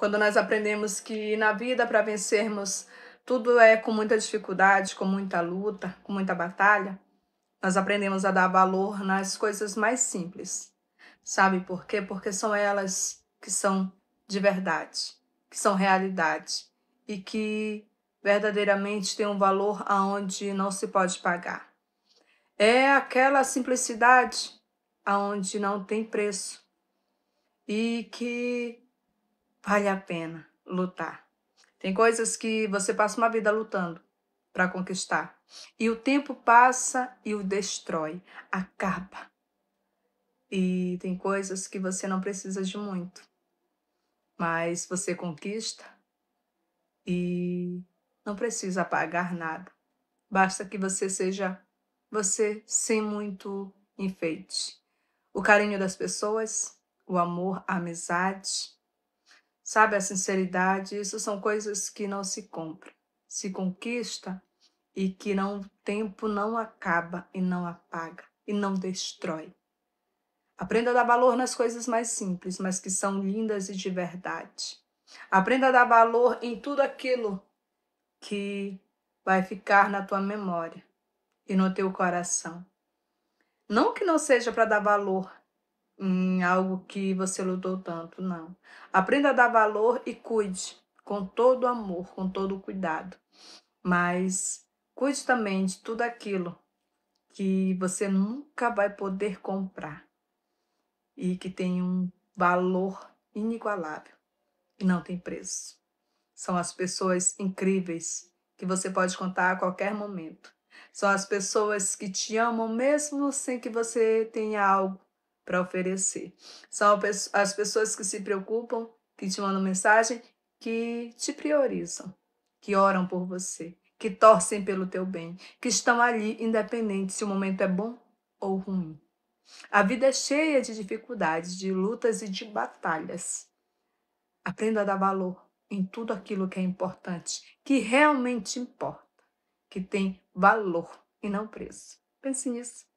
quando nós aprendemos que na vida, para vencermos, tudo é com muita dificuldade, com muita luta, com muita batalha, nós aprendemos a dar valor nas coisas mais simples. Sabe por quê? Porque são elas que são de verdade, que são realidade e que verdadeiramente têm um valor aonde não se pode pagar. É aquela simplicidade aonde não tem preço e que vale a pena lutar. Tem coisas que você passa uma vida lutando para conquistar. E o tempo passa e o destrói, acaba. E tem coisas que você não precisa de muito, mas você conquista e não precisa pagar nada. Basta que você seja você sem muito enfeite. O carinho das pessoas, o amor, a amizade, Sabe, a sinceridade, isso são coisas que não se compra, se conquista e que não, o tempo não acaba e não apaga e não destrói. Aprenda a dar valor nas coisas mais simples, mas que são lindas e de verdade. Aprenda a dar valor em tudo aquilo que vai ficar na tua memória e no teu coração. Não que não seja para dar valor em algo que você lutou tanto, não. Aprenda a dar valor e cuide com todo amor, com todo cuidado. Mas cuide também de tudo aquilo que você nunca vai poder comprar e que tem um valor inigualável e não tem preço. São as pessoas incríveis que você pode contar a qualquer momento. São as pessoas que te amam mesmo sem que você tenha algo para oferecer. São as pessoas que se preocupam, que te mandam mensagem, que te priorizam, que oram por você, que torcem pelo teu bem, que estão ali independente se o momento é bom ou ruim. A vida é cheia de dificuldades, de lutas e de batalhas. Aprenda a dar valor em tudo aquilo que é importante, que realmente importa, que tem valor e não preço. Pense nisso.